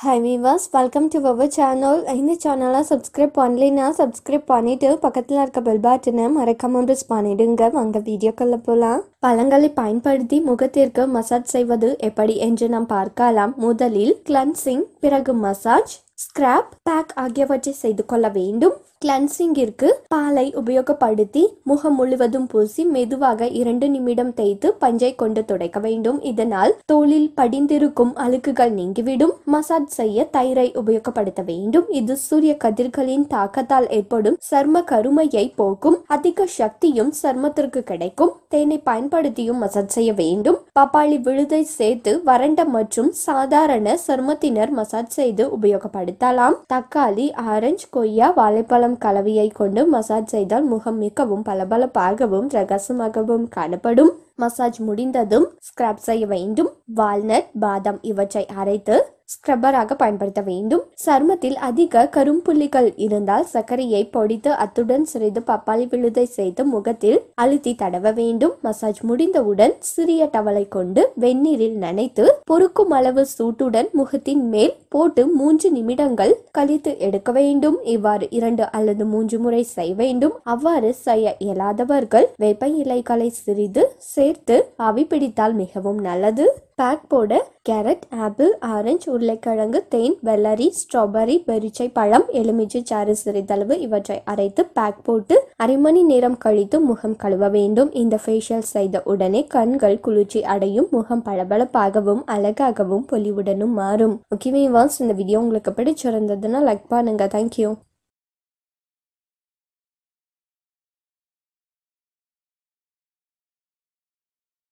high viewers welcome to our channel இந்த சேனலாக subscribe பண்ணலைன்னா சப்ஸ்கிரைப் பண்ணிவிட்டு பக்கத்தில் இருக்க பெல் பட்டனை மறக்காமல் ப்ரெஸ் பண்ணிவிடுங்க வாங்க வீடியோக்குள்ளே போகலாம் பழங்களை பயன்படுத்தி முகத்திற்கு மசாஜ் செய்வது எப்படி என்று நாம் பார்க்கலாம் முதலில் கிளன்சிங் பிறகு மசாஜ் ஸ்கிராப் பேக் ஆகியவற்றை செய்து கொள்ள வேண்டும் கிளன்சிங்கிற்கு பாலை உபயோகப்படுத்தி முகம் முழுவதும் பூசி மெதுவாக இரண்டு நிமிடம் தேய்த்து பஞ்சை கொண்டு துடைக்க வேண்டும் இதனால் தோளில் படிந்திருக்கும் அழுக்குகள் நீங்கிவிடும் மசாஜ் செய்ய தயிரை உபயோகப்படுத்த வேண்டும் இது சூரிய கதிர்களின் தாக்கத்தால் ஏற்படும் சர்ம கருமையை போக்கும் அதிக சக்தியும் சர்மத்திற்கு கிடைக்கும் தேனை பயன்படுத்தியும் மசாஜ் செய்ய வேண்டும் பப்பாளி விழுதை சேர்த்து வறண்ட மற்றும் சாதாரண சருமத்தினர் மசாஜ் செய்து உபயோகப்படுத்தலாம் தக்காளி ஆரஞ்சு கொய்யா வாழைப்பழம் கலவையை கொண்டு மசாஜ் செய்தால் முகம் மிகவும் பளபளப்பாகவும் ரகசமாகவும் காணப்படும் மசாஜ் முடிந்ததும் ஸ்கிரப் செய்ய வேண்டும் வால்நட் பாதாம் இவற்றை அரைத்து ஸ்க்ரப்பராக பயன்படுத்த வேண்டும் சருமத்தில் அதிக கரும்புள்ளிகள் இருந்தால் சர்க்கரையை பொடித்து அத்துடன் சிறிது பப்பாளி விழுதை செய்து முகத்தில் அழுத்தி தடவ வேண்டும் மசாஜ் முடிந்தவுடன் சிறிய டவலை கொண்டு வெந்நீரில் நனைத்து பொறுக்கும் அளவு சூட்டுடன் முகத்தின் மேல் போட்டு மூன்று நிமிடங்கள் கழித்து எடுக்க வேண்டும் இவ்வாறு இரண்டு அல்லது மூன்று முறை செய்ய வேண்டும் அவ்வாறு செய்ய இயலாதவர்கள் வெப்ப இலைகளை சிறிது சேர்த்து ஆவி பிடித்தால் மிகவும் நல்லது பேக் போட கேரட் ஆப்பிள் ஆரஞ்சு உருளைக்கிழங்கு தேன் வெள்ளரி ஸ்ட்ராபெரி பெரிச்சை பழம் எலுமிச்சை சாறு சிறிதளவு இவற்றை அரைத்து பேக் போட்டு அரை மணி நேரம் கழித்து முகம் கழுவ வேண்டும் இந்த ஃபேஷியல் செய்த உடனே கண்கள் குளிர்ச்சி அடையும் முகம் பளபளப்பாகவும் அழகாகவும் பொலிவுடனும் மாறும் முக்கியமே வான்ஸ் இந்த வீடியோ உங்களுக்கு பிடிச்சிருந்ததுன்னா லைக் பண்ணுங்க தேங்க்யூ